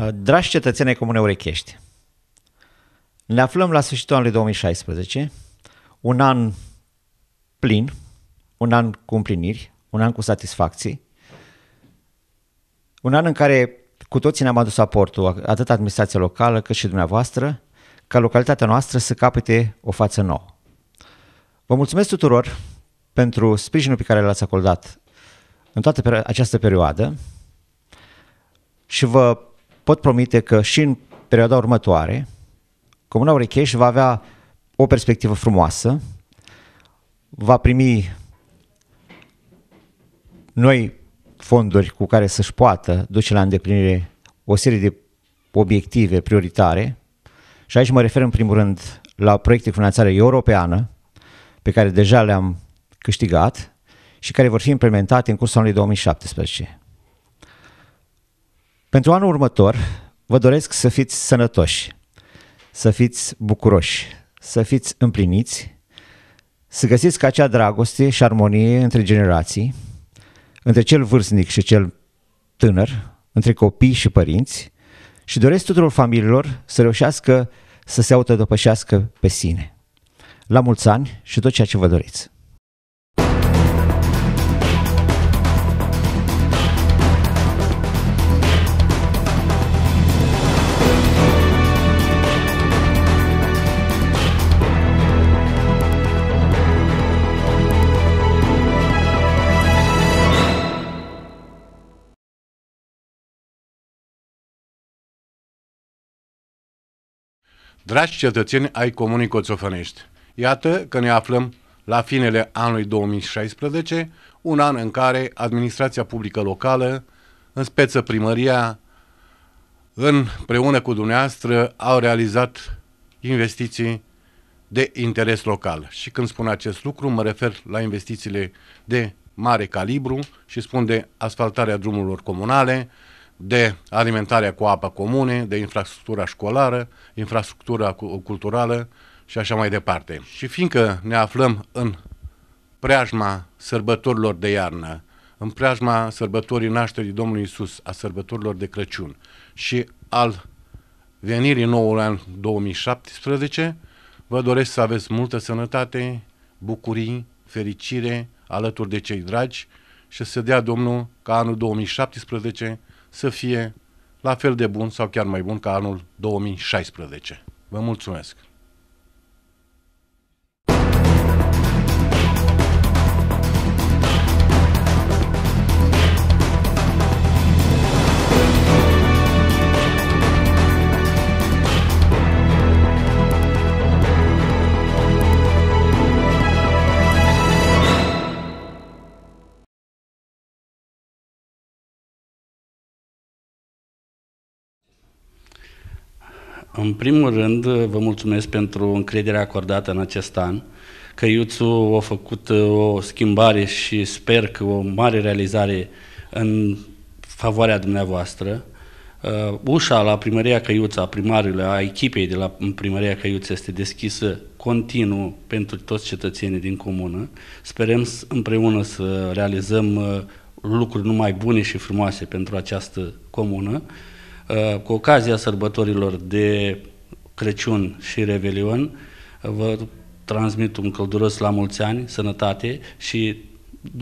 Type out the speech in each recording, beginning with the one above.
Uh, dragi cetățeni ai Comunei Urechești, ne aflăm la sfârșitul anului 2016, un an plin, un an cu împliniri, un an cu satisfacții, un an în care cu toții ne-am adus aportul, atât administrația locală cât și dumneavoastră, ca localitatea noastră să capete o față nouă. Vă mulțumesc tuturor pentru sprijinul pe care l-ați acordat în toată această perioadă și vă pot promite că și în perioada următoare, Comuna Urecheș va avea o perspectivă frumoasă, va primi noi fonduri cu care să-și poată duce la îndeplinire o serie de obiective prioritare și aici mă refer în primul rând la proiecte de finanțare europeană pe care deja le-am câștigat și care vor fi implementate în cursul anului 2017. Pentru anul următor, vă doresc să fiți sănătoși, să fiți bucuroși, să fiți împliniți, să găsiți ca acea dragoste și armonie între generații, între cel vârstnic și cel tânăr, între copii și părinți și doresc tuturor familiilor să reușească să se autodopășească pe sine. La mulți ani și tot ceea ce vă doriți! Dragi cetățeni ai Comunii Coțofănești, iată că ne aflăm la finele anului 2016, un an în care administrația publică locală, în speță primăria, împreună cu dumneavoastră, au realizat investiții de interes local. Și când spun acest lucru, mă refer la investițiile de mare calibru și spun de asfaltarea drumurilor comunale, de alimentarea cu apă comune, de infrastructura școlară, infrastructura culturală și așa mai departe. Și fiindcă ne aflăm în preajma sărbătorilor de iarnă, în preajma sărbătorii nașterii Domnului Isus, a sărbătorilor de Crăciun și al venirii noului an 2017, vă doresc să aveți multă sănătate, bucurii, fericire alături de cei dragi și să dea Domnul ca anul 2017 să fie la fel de bun sau chiar mai bun ca anul 2016. Vă mulțumesc! În primul rând, vă mulțumesc pentru încrederea acordată în acest an, că a făcut uh, o schimbare și sper că o mare realizare în favoarea dumneavoastră. Uh, ușa la primăria Căiuța, primarului, a echipei de la primăria Căiuța este deschisă continuu pentru toți cetățenii din comună. Sperăm împreună să realizăm uh, lucruri numai bune și frumoase pentru această comună. Uh, cu ocazia sărbătorilor de Crăciun și Revelion, uh, vă transmit un călduros la mulți ani, sănătate și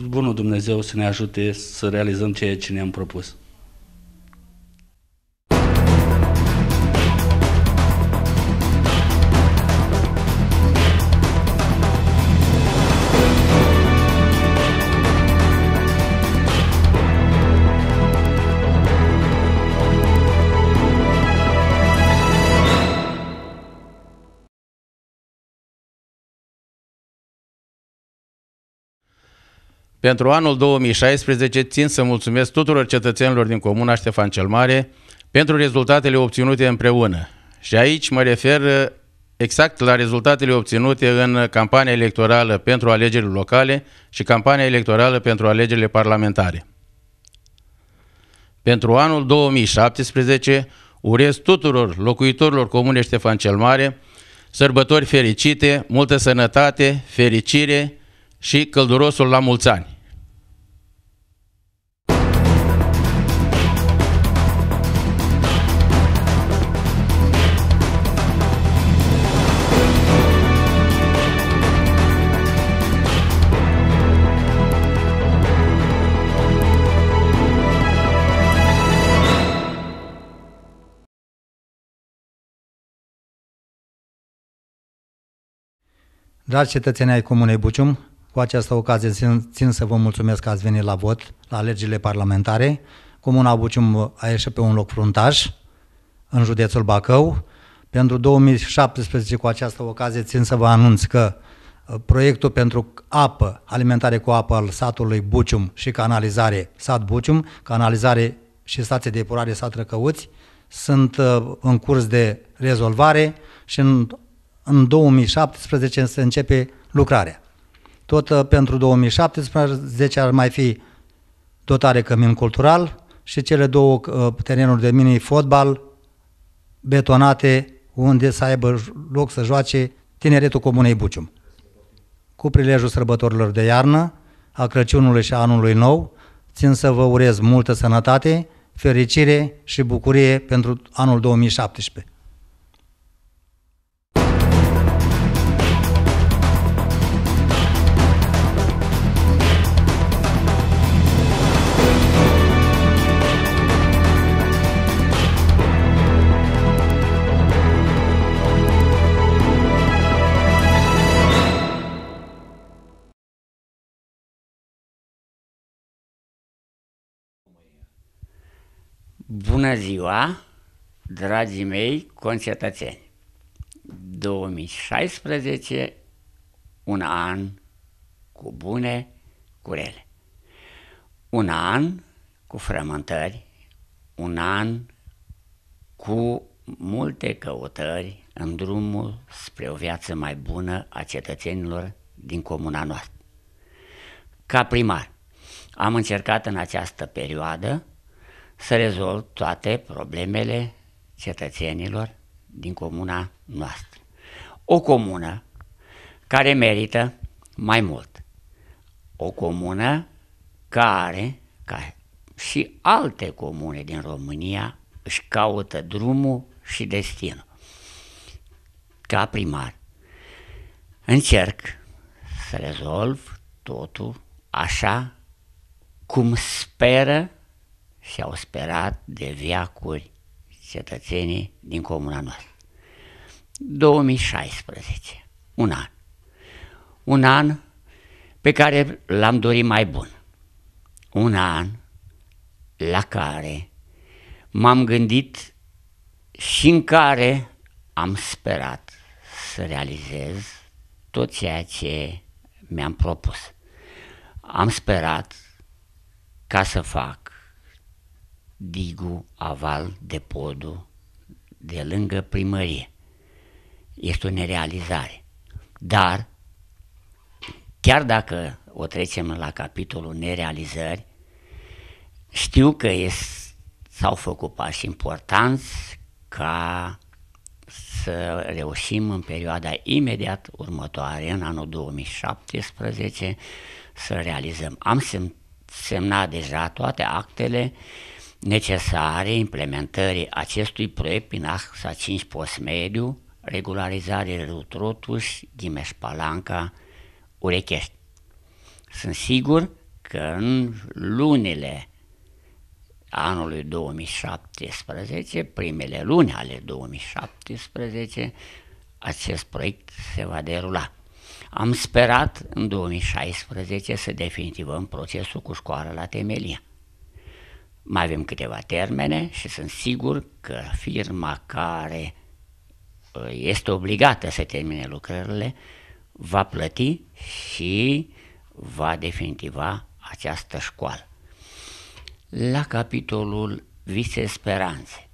Bunul Dumnezeu să ne ajute să realizăm ceea ce ne-am propus. Pentru anul 2016 țin să mulțumesc tuturor cetățenilor din Comuna Ștefan cel Mare pentru rezultatele obținute împreună. Și aici mă refer uh, exact la rezultatele obținute în campania electorală pentru alegerile locale și campania electorală pentru alegerile parlamentare. Pentru anul 2017 urez tuturor locuitorilor Comunei Ștefan cel Mare sărbători fericite, multă sănătate, fericire, și căldurosul la mulți ani! Dragi cetățeni ai Comunei Bucium, cu această ocazie țin, țin să vă mulțumesc că ați venit la vot, la alegerile parlamentare. Comuna Bucium a ieșit pe un loc fruntaș în județul Bacău. Pentru 2017, cu această ocazie, țin să vă anunț că uh, proiectul pentru apă, alimentare cu apă al satului Bucium și canalizare, sat Bucium, canalizare și stație de epurare sat Răcăuți, sunt uh, în curs de rezolvare și în, în 2017 se începe lucrarea. Tot uh, pentru 2017 ar mai fi dotare cămin cultural și cele două uh, terenuri de mini-fotbal betonate unde să aibă loc să joace tineretul Comunei Bucium. Cu prilejul sărbătorilor de iarnă, a Crăciunului și a Anului Nou, țin să vă urez multă sănătate, fericire și bucurie pentru anul 2017. Bună ziua, dragii mei concetățeni! 2016, un an cu bune, cu rele. Un an cu frământări, un an cu multe căutări în drumul spre o viață mai bună a cetățenilor din comuna noastră. Ca primar, am încercat în această perioadă să rezolv toate problemele cetățenilor din comuna noastră. O comună care merită mai mult. O comună care, ca și alte comune din România, își caută drumul și destinul. Ca primar, încerc să rezolv totul așa cum speră s-au sperat de viacuri cetățenii din comuna noastră. 2016, un an. Un an pe care l-am dorit mai bun. Un an la care m-am gândit și în care am sperat să realizez tot ceea ce mi-am propus. Am sperat ca să fac Digu Aval de podul de lângă primărie. Este o nerealizare. Dar, chiar dacă o trecem la capitolul nerealizări, știu că s-au făcut pași importanți ca să reușim în perioada imediat următoare, în anul 2017, să realizăm. Am semnat deja toate actele uh, necesare implementării acestui proiect prin axa 5 Postmediu, regularizare Rutrotus, din Palanca, Urechești. Sunt sigur că în lunile anului 2017, primele luni ale 2017, acest proiect se va derula. Am sperat în 2016 să definitivăm procesul cu școala la temelie. Mai avem câteva termene și sunt sigur că firma care ă, este obligată să termine lucrările va plăti și va definitiva această școală. La capitolul Vise Speranțe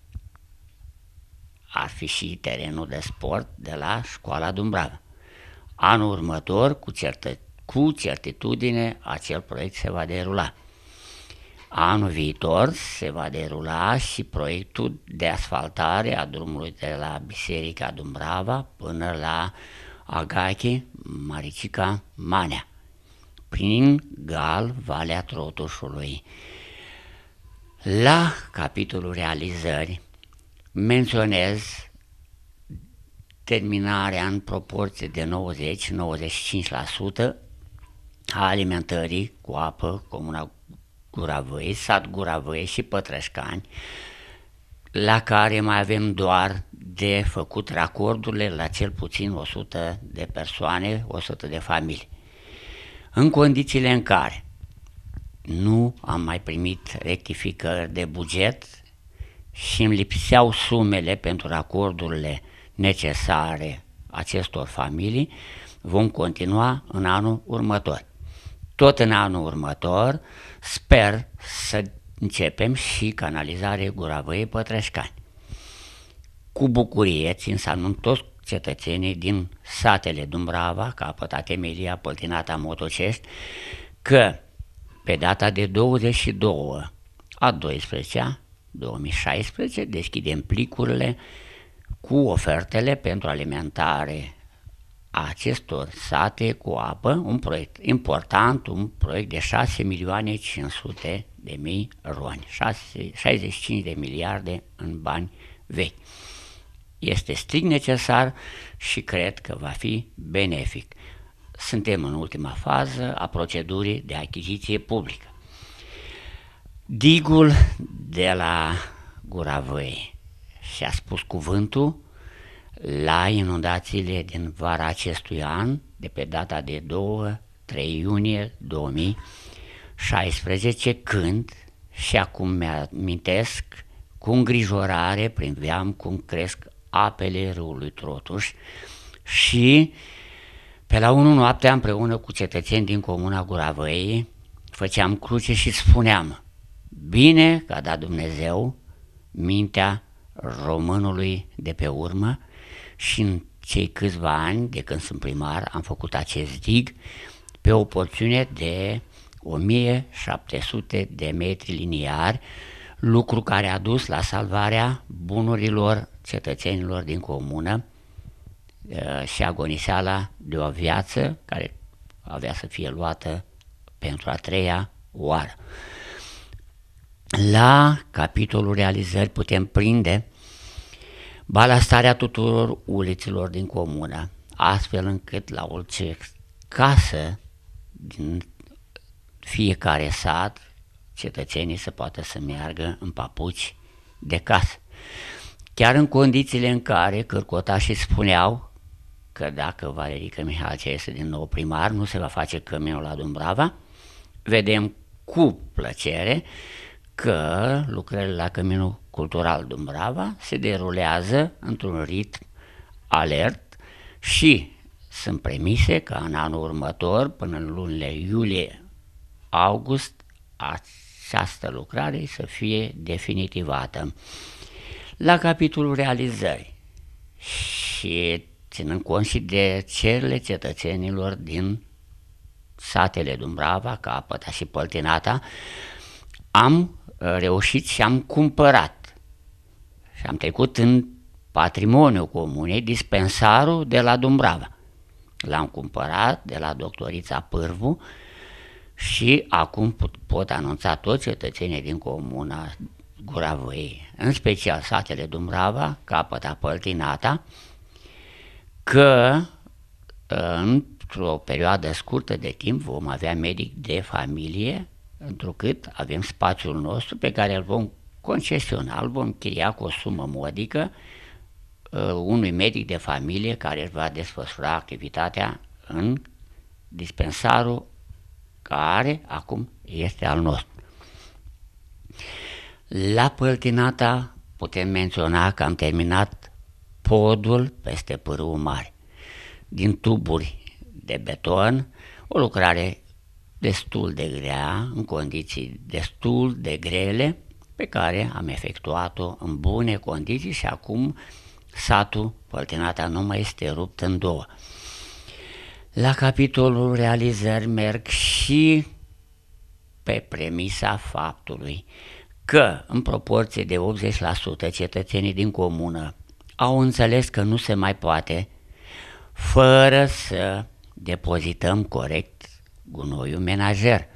ar fi și terenul de sport de la școala Dumbrava. Anul următor, cu, certă, cu certitudine, acel proiect se va derula. Anul viitor se va derula și proiectul de asfaltare a drumului de la Biserica Dumbrava până la Agache Maricica Manea, prin Gal, Valea Trotușului. La capitolul realizări menționez terminarea în proporție de 90-95% a alimentării cu apă comuna Guravăi, sat Guravăi și Pătrășcani, la care mai avem doar de făcut racordurile la cel puțin 100 de persoane, 100 de familii. În condițiile în care nu am mai primit rectificări de buget și îmi lipseau sumele pentru acordurile necesare acestor familii, vom continua în anul următor tot în anul următor sper să începem și canalizare Guravăie Pătrășcani. Cu bucurie țin să anunț toți cetățenii din satele Dumbrava, Capăta Temelia, Păltinata, Motocești, că pe data de 22 a 12 2016 deschidem plicurile cu ofertele pentru alimentare acestor sate cu apă, un proiect important, un proiect de 6 milioane 500 de mii roni, 6, 65 de miliarde în bani vechi. Este strict necesar și cred că va fi benefic. Suntem în ultima fază a procedurii de achiziție publică. Digul de la Guravăie și-a spus cuvântul la inundațiile din vara acestui an, de pe data de 2-3 iunie 2016, când, și acum mi-amintesc, cu îngrijorare veam cum cresc apele râului Trotuș și pe la 1 noaptea împreună cu cetățeni din comuna Guravăiei făceam cruce și spuneam Bine că a dat Dumnezeu mintea românului de pe urmă și în cei câțiva ani de când sunt primar am făcut acest dig pe o porțiune de 1700 de metri liniari, lucru care a dus la salvarea bunurilor cetățenilor din comună uh, și agoniseala de o viață care avea să fie luată pentru a treia oară. La capitolul realizări putem prinde balastarea tuturor uliților din comună, astfel încât la orice casă din fiecare sat cetățenii să poată să meargă în papuci de casă. Chiar în condițiile în care și spuneau că dacă Valerica Mihalcea este din nou primar, nu se va face căminul la Dumbrava, vedem cu plăcere că lucrările la căminul Cultural Dumbrava se derulează într-un ritm alert și sunt premise că în anul următor, până în lunile iulie-august, această lucrare să fie definitivată. La capitolul realizări și ținând cont și de cerile cetățenilor din satele Dumbrava, Capăta și Păltinata, am reușit și am cumpărat și am trecut în patrimoniu comunei dispensarul de la Dumbrava. L-am cumpărat de la doctorița Pârvu și acum pot, pot anunța toți cetățenii din comuna Guravăiei, în special satele Dumbrava, Capăta Păltinata, că ă, într-o perioadă scurtă de timp vom avea medic de familie, întrucât avem spațiul nostru pe care îl vom concesional vom chiria cu o sumă modică uh, unui medic de familie care își va desfășura activitatea în dispensarul care acum este al nostru. La Păltinata putem menționa că am terminat podul peste pârâul mare din tuburi de beton, o lucrare destul de grea, în condiții destul de grele, pe care am efectuat-o în bune condiții și acum satul Păltinata nu mai este rupt în două. La capitolul realizări merg și pe premisa faptului că în proporție de 80% cetățenii din comună au înțeles că nu se mai poate fără să depozităm corect gunoiul menajer –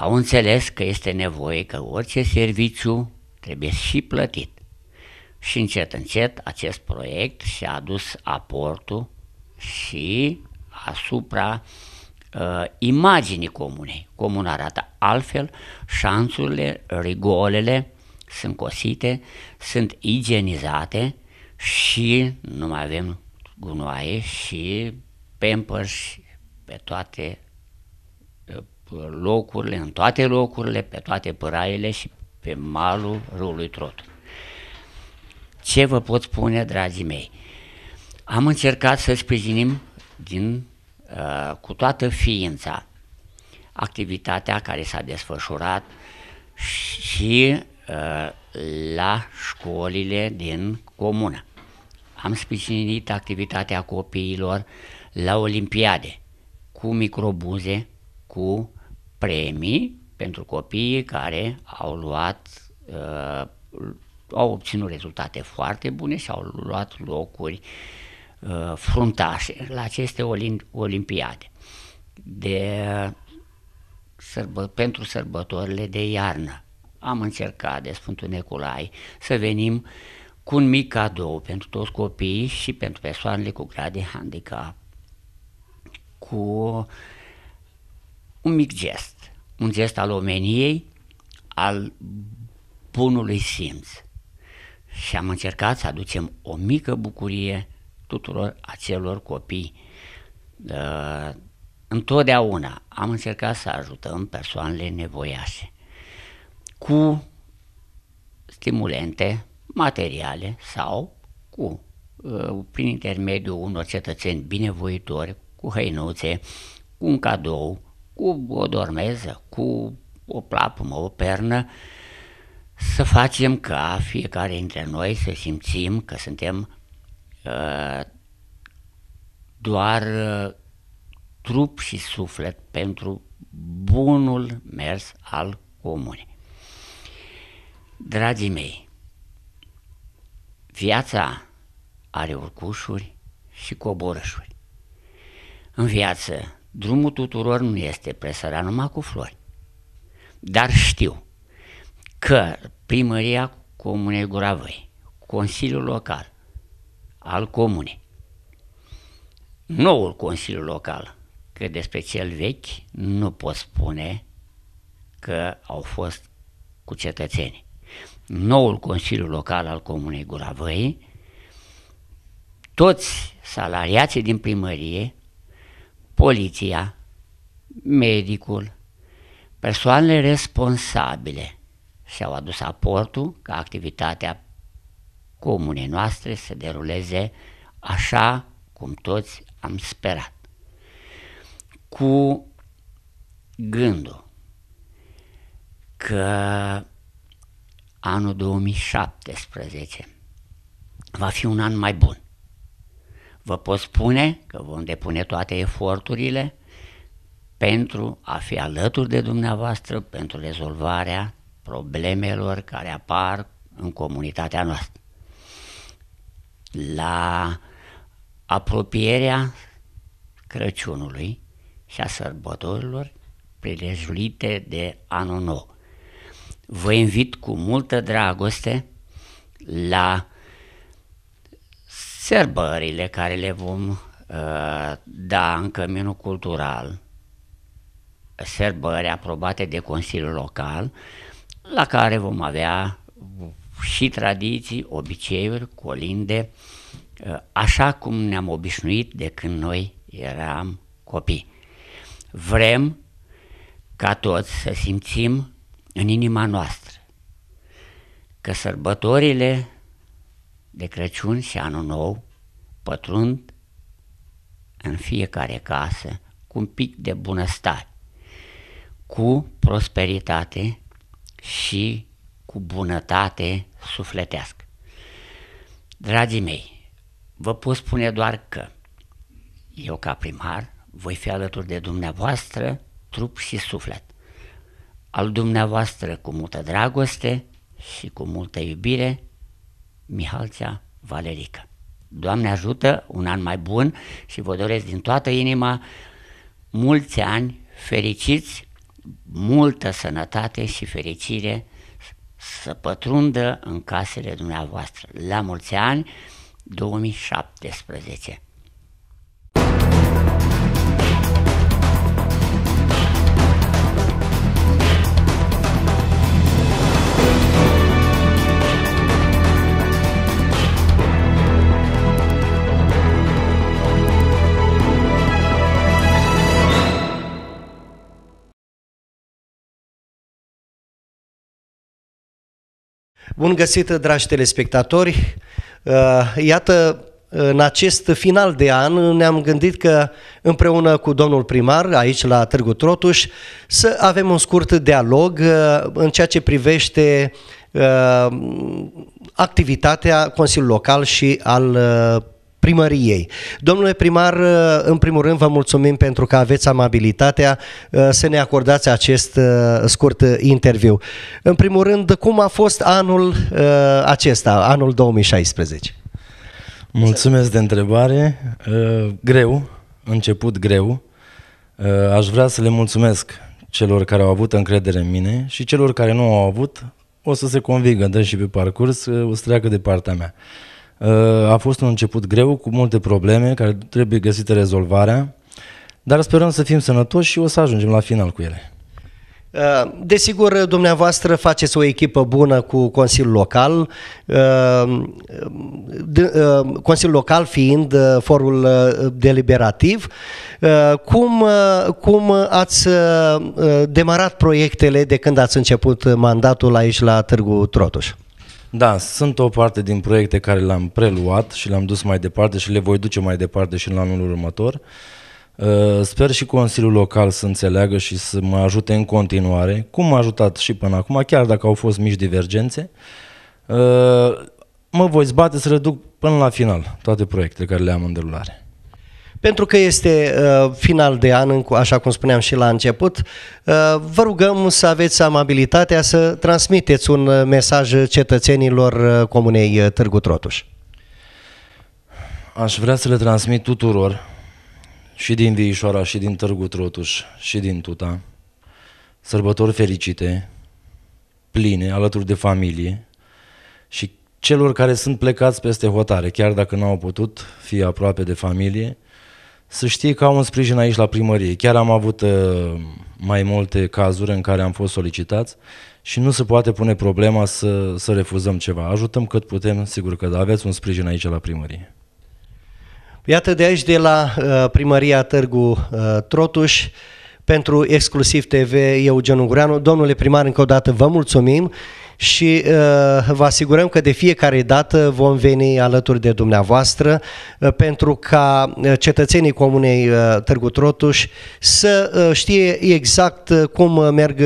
au înțeles că este nevoie că orice serviciu trebuie și plătit. Și încet, încet, acest proiect și-a adus aportul și asupra uh, imaginii comunei. Comuna arată altfel, șanțurile, rigolele sunt cosite, sunt igienizate și nu mai avem gunoaie și pampers pe toate locurile, în toate locurile, pe toate păraile și pe malul râului Trot. Ce vă pot spune, dragii mei? Am încercat să sprijinim din, uh, cu toată ființa activitatea care s-a desfășurat și uh, la școlile din comună. Am sprijinit activitatea copiilor la olimpiade cu microbuze, cu premii pentru copiii care au luat, uh, au obținut rezultate foarte bune și au luat locuri uh, fruntașe la aceste olim- olimpiade. De sărbă, pentru sărbătorile de iarnă. Am încercat de Sfântul Neculai să venim cu un mic cadou pentru toți copiii și pentru persoanele cu grade handicap, cu un mic gest, un gest al omeniei, al bunului simț. Și am încercat să aducem o mică bucurie tuturor acelor copii. Uh, întotdeauna am încercat să ajutăm persoanele nevoiașe cu stimulente materiale sau cu uh, prin intermediul unor cetățeni binevoitori, cu hăinuțe, cu un cadou, cu o dormeză, cu o plapumă, o pernă, să facem ca fiecare dintre noi să simțim că suntem uh, doar uh, trup și suflet pentru bunul mers al comunii. Dragii mei, viața are urcușuri și coborâșuri. În viață drumul tuturor nu este presărat numai cu flori. Dar știu că primăria Comunei Guravăi, Consiliul Local al Comunei, noul Consiliu Local, că despre cel vechi nu pot spune că au fost cu cetățenii. Noul Consiliu Local al Comunei Guravăi, toți salariații din primărie poliția, medicul, persoanele responsabile și-au adus aportul ca activitatea comunei noastre să deruleze așa cum toți am sperat. Cu gândul că anul 2017 va fi un an mai bun. Vă pot spune că vom depune toate eforturile pentru a fi alături de dumneavoastră pentru rezolvarea problemelor care apar în comunitatea noastră. La apropierea Crăciunului și a sărbătorilor prilejuite de anul nou. Vă invit cu multă dragoste la sărbările care le vom uh, da în căminul cultural, sărbări aprobate de Consiliul Local, la care vom avea și tradiții, obiceiuri, colinde, uh, așa cum ne-am obișnuit de când noi eram copii. Vrem ca toți să simțim în inima noastră că sărbătorile de Crăciun și Anul Nou pătrund în fiecare casă cu un pic de bunăstare, cu prosperitate și cu bunătate sufletească. Dragii mei, vă pot spune doar că eu ca primar voi fi alături de dumneavoastră trup și suflet. Al dumneavoastră cu multă dragoste și cu multă iubire Mihalțea Valerică. Doamne ajută, un an mai bun și vă doresc din toată inima mulți ani fericiți, multă sănătate și fericire să pătrundă în casele dumneavoastră. La mulți ani 2017. Bun găsit, dragi telespectatori! Uh, iată, în acest final de an ne-am gândit că împreună cu domnul primar aici la Târgu Trotuș să avem un scurt dialog uh, în ceea ce privește uh, activitatea Consiliului Local și al primăriei. Domnule primar, uh, în primul rând vă mulțumim pentru că aveți amabilitatea uh, să ne acordați acest uh, scurt interviu. În primul rând, cum a fost anul acesta, anul 2016? Mulțumesc de întrebare. Greu, început greu. Aș vrea să le mulțumesc celor care au avut încredere în mine și celor care nu au avut, o să se convingă, dă și pe parcurs, o să treacă de partea mea. Uh, a fost un început greu, cu multe probleme care trebuie găsite rezolvarea, dar sperăm să fim sănătoși și o să ajungem la final cu ele. Uh, desigur, dumneavoastră faceți o echipă bună cu Consiliul Local, uh, Consiliul Local fiind forul deliberativ. Cum, cum ați demarat proiectele de când ați început mandatul aici la Târgu Trotuș? Da, sunt o parte din proiecte care le-am preluat și le-am dus mai departe și le voi duce mai departe și în anul următor. Uh, sper și Consiliul Local să înțeleagă și să mă ajute în continuare, cum m-a ajutat și până acum, chiar dacă au fost mici divergențe. Uh, mă voi zbate să reduc până la final toate proiectele care le am în derulare. Pentru că este uh, final de an, așa cum spuneam și la început, uh, vă rugăm să aveți amabilitatea să transmiteți un uh, mesaj cetățenilor uh, Comunei uh, Târgu Trotuș. Aș vrea să le transmit tuturor, și din Viișoara, și din Târgu Trotuș, și din Tuta, sărbători fericite, pline, alături de familie și celor care sunt plecați peste hotare, chiar dacă nu au putut fi aproape de familie, să știi că am un sprijin aici la primărie. Chiar am avut uh, mai multe cazuri în care am fost solicitați și nu se poate pune problema să, să refuzăm ceva. Ajutăm cât putem, sigur că da, aveți un sprijin aici la primărie. Iată de aici, de la uh, primăria Târgu uh, Trotuș, pentru Exclusiv TV, eu, Genu Gureanu. Domnule primar, încă o dată vă mulțumim și uh, vă asigurăm că de fiecare dată vom veni alături de dumneavoastră uh, pentru ca uh, cetățenii Comunei uh, Târgu Trotuș să uh, știe exact uh, cum uh, merg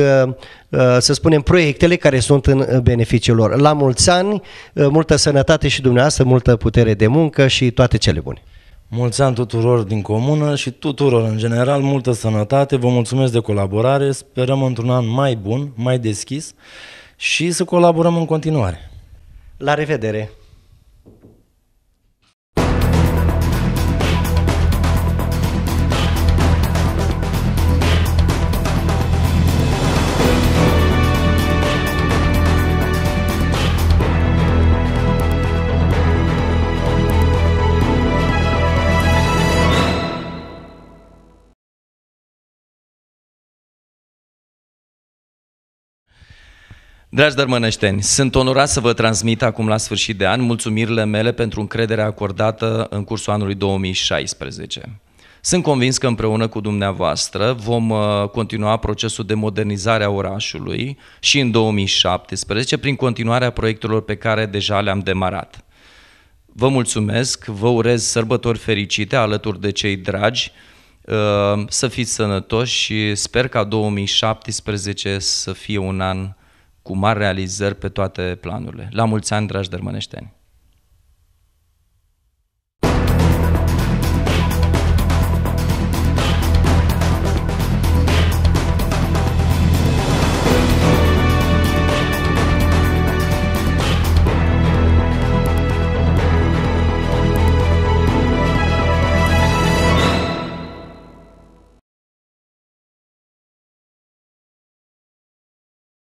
să spunem, proiectele care sunt în beneficiul lor. La mulți ani, multă sănătate și dumneavoastră, multă putere de muncă și toate cele bune. Mulți ani tuturor din comună și tuturor în general, multă sănătate, vă mulțumesc de colaborare, sperăm într-un an mai bun, mai deschis și să colaborăm în continuare. La revedere! Dragi dărmănășteni, sunt onorat să vă transmit acum la sfârșit de an mulțumirile mele pentru încrederea acordată în cursul anului 2016. Sunt convins că împreună cu dumneavoastră vom uh, continua procesul de modernizare a orașului și în 2017 prin continuarea proiectelor pe care deja le-am demarat. Vă mulțumesc, vă urez sărbători fericite alături de cei dragi, uh, să fiți sănătoși și sper ca 2017 să fie un an cu mari realizări pe toate planurile. La mulți ani, dragi dărmăneșteni!